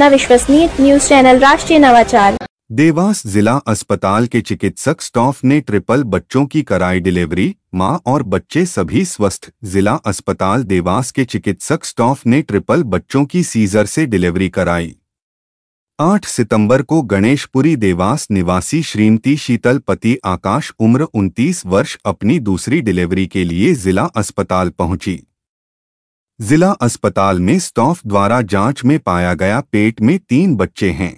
अपना विश्वसनीय news channel राष्ट्रीय नवाचार देवास जिला अस्पताल के चिकित्सक स्टाफ ने ट्रिपल बच्चों की कराई डिलीवरी मां और बच्चे सभी स्वस्थ जिला अस्पताल देवास के चिकित्सक स्टाफ ने ट्रिपल बच्चों की सीजर से डिलीवरी कराई 8 सितंबर को गणेशपुरी देवास निवासी श्रीमती शीतल पति आकाश उम्र 29 वर्ष अपनी दूसरी डिलीवरी के लिए जिला अस्पताल पहुंची जिला अस्पताल में स्टॉफ द्वारा जांच में पाया गया पेट में तीन बच्चे हैं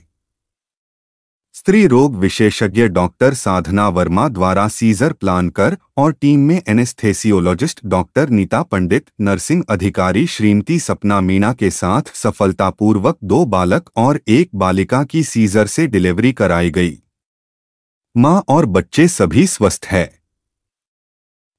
स्त्री रोग विशेषज्ञ डॉक्टर साधना वर्मा द्वारा सीजर प्लान कर और टीम में anesthesiologist doctor Neeta Pandit nursing अधिकारी श्रीमती सपना मीणा के साथ सफलतापूर्वक दो बालक और एक बालिका की सीजर से डिलीवरी कराई गई मां और बच्चे सभी स्वस्थ हैं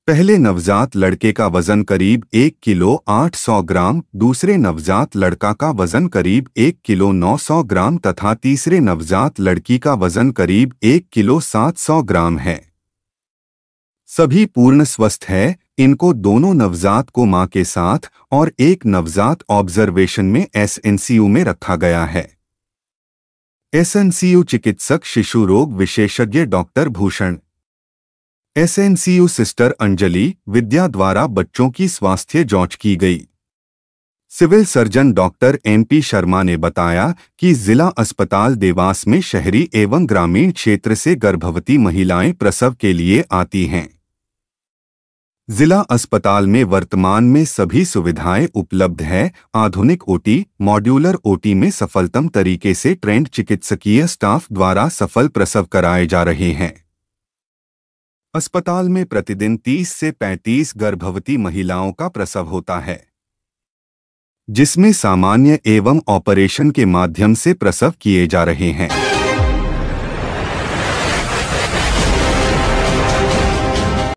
पहले नवजात लड़के का वजन करीब एक किलो आठ सौ ग्राम दूसरे नवजात लड़का का वजन करीब एक किलो नौ सौ ग्राम तथा तीसरे नवजात लड़की का वजन करीब एक किलो सात सौ ग्राम है सभी पूर्ण स्वस्थ है इनको दोनों नवजात को मां के साथ और एक नवजात ऑब्जर्वेशन में एसएनसीयू में रखा गया है एसएनसीयू चिकित्सक शिशु रोग विशेषज्ञ doctor Bhushan SNCU sister Anjali Vidya द्वारा बच्चों की स्वास्थ्य जांच की गई civil surgeon doctor P Sharma ने बताया कि जिला अस्पताल देवास में शहरी एवं ग्रामीण क्षेत्र से गर्भवती महिलाएं प्रसव के लिए आती हैं जिला अस्पताल में वर्तमान में सभी सुविधाएं उपलब्ध हैं आधुनिक ओटी मॉड्यूलर ओटी में सफलतम तरीके से ट्रेंड चिकित्सकीय स्टाफ द्वारा सफल प्रसव कराए जा रहे हैं अस्पताल में प्रतिदिन 30 से 35 गर्भवती महिलाओं का प्रसव होता है जिसमें सामान्य एवं ऑपरेशन के माध्यम से प्रसव किए जा रहे हैं